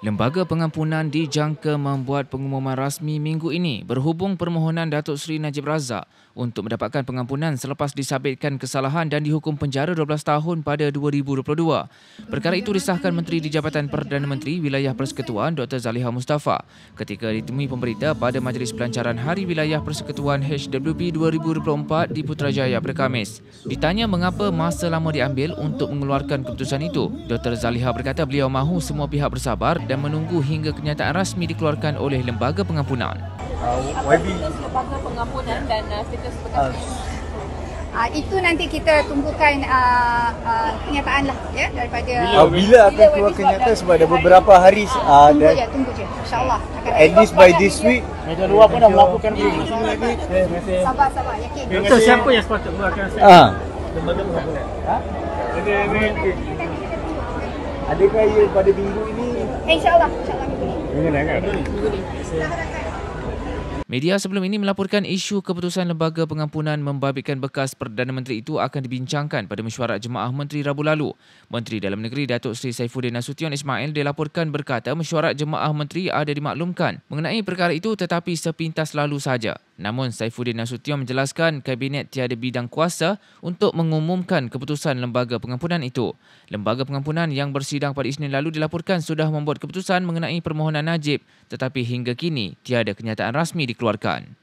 Lembaga pengampunan dijangka membuat pengumuman rasmi minggu ini berhubung permohonan Datuk Seri Najib Razak untuk mendapatkan pengampunan selepas disabitkan kesalahan dan dihukum penjara 12 tahun pada 2022. Perkara itu disahkan Menteri di Jabatan Perdana Menteri Wilayah Persekutuan Dr. Zaliha Mustafa ketika ditemui pemberita pada Majlis Pelancaran Hari Wilayah Persekutuan HWP 2024 di Putrajaya pada Khamis. Ditanya mengapa masa lama diambil untuk mengeluarkan keputusan itu, Dr. Zaliha berkata beliau mahu semua pihak bersabar dan menunggu hingga kenyataan rasmi dikeluarkan oleh lembaga pengampunan. Uh, YB. lembaga pengampunan dan uh, status pengampunan. Uh, ah, itu nanti kita tunggukan uh, uh, kenyataan lah ya daripada uh, bila, akan bila keluar kenyataan sebab ada beberapa hari. Uh, tunggu ada. ya, tunggu je. InsyaAllah. At least by this week. Meja luar pun dah melakukan ini. Sabar, sabar. Yakin. Betul, siapa yang sepatut mengeluarkan saya? Lembaga pengampunan. Ha? Ini, ini, ini. Adakah ia pada minggu ini? Eh, InsyaAllah. InsyaAllah minggu ini. Kan? Media sebelum ini melaporkan isu keputusan lembaga pengampunan membabitkan bekas Perdana Menteri itu akan dibincangkan pada mesyuarat Jemaah Menteri Rabu lalu. Menteri Dalam Negeri Datuk Seri Saifuddin Nasution Ismail dilaporkan berkata mesyuarat Jemaah Menteri ada dimaklumkan mengenai perkara itu tetapi sepintas lalu saja. Namun Saifuddin Nasution menjelaskan kabinet tiada bidang kuasa untuk mengumumkan keputusan lembaga pengampunan itu. Lembaga pengampunan yang bersidang pada Isnin lalu dilaporkan sudah membuat keputusan mengenai permohonan Najib tetapi hingga kini tiada kenyataan rasmi dikeluarkan.